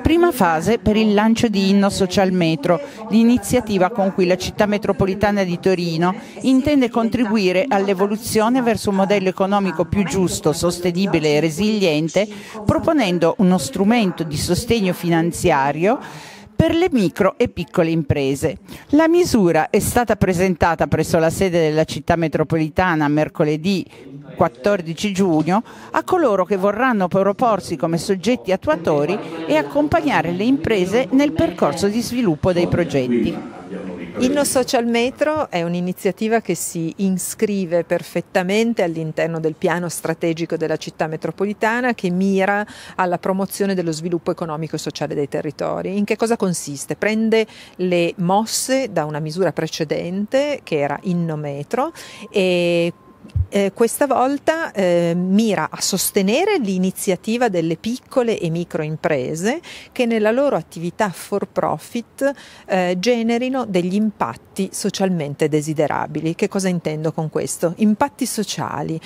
Prima fase per il lancio di Inno Social Metro, l'iniziativa con cui la città metropolitana di Torino intende contribuire all'evoluzione verso un modello economico più giusto, sostenibile e resiliente, proponendo uno strumento di sostegno finanziario per le micro e piccole imprese. La misura è stata presentata presso la sede della città metropolitana mercoledì 14 giugno a coloro che vorranno proporsi come soggetti attuatori e accompagnare le imprese nel percorso di sviluppo dei progetti. Inno Social Metro è un'iniziativa che si iscrive perfettamente all'interno del piano strategico della città metropolitana che mira alla promozione dello sviluppo economico e sociale dei territori. In che cosa consiste? Prende le mosse da una misura precedente che era Inno Metro e eh, questa volta eh, mira a sostenere l'iniziativa delle piccole e micro imprese che nella loro attività for profit eh, generino degli impatti socialmente desiderabili. Che cosa intendo con questo? Impatti sociali,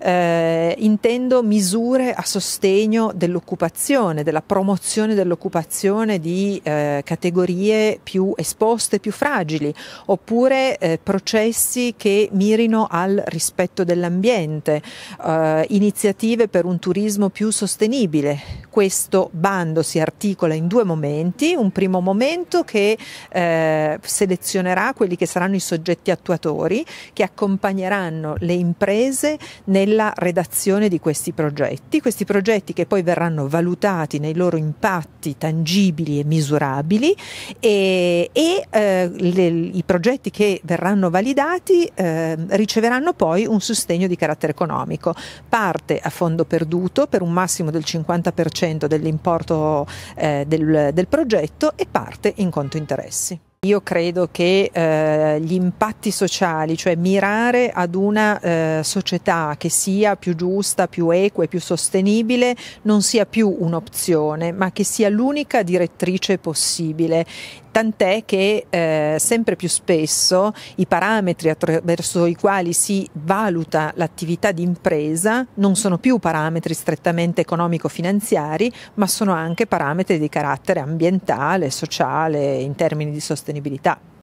eh, intendo misure a sostegno dell'occupazione, della promozione dell'occupazione di eh, categorie più esposte, più fragili, oppure eh, processi che mirino al rispetto del dell'ambiente, eh, iniziative per un turismo più sostenibile. Questo bando si articola in due momenti, un primo momento che eh, selezionerà quelli che saranno i soggetti attuatori che accompagneranno le imprese nella redazione di questi progetti, questi progetti che poi verranno valutati nei loro impatti tangibili e misurabili e, e eh, le, i progetti che verranno validati eh, riceveranno poi un sostegno sostegno di carattere economico. Parte a fondo perduto per un massimo del 50% dell'importo eh, del, del progetto e parte in conto interessi. Io credo che eh, gli impatti sociali, cioè mirare ad una eh, società che sia più giusta, più equa e più sostenibile, non sia più un'opzione, ma che sia l'unica direttrice possibile tant'è che eh, sempre più spesso i parametri attraverso i quali si valuta l'attività di impresa non sono più parametri strettamente economico-finanziari, ma sono anche parametri di carattere ambientale, sociale, in termini di sostenibilità.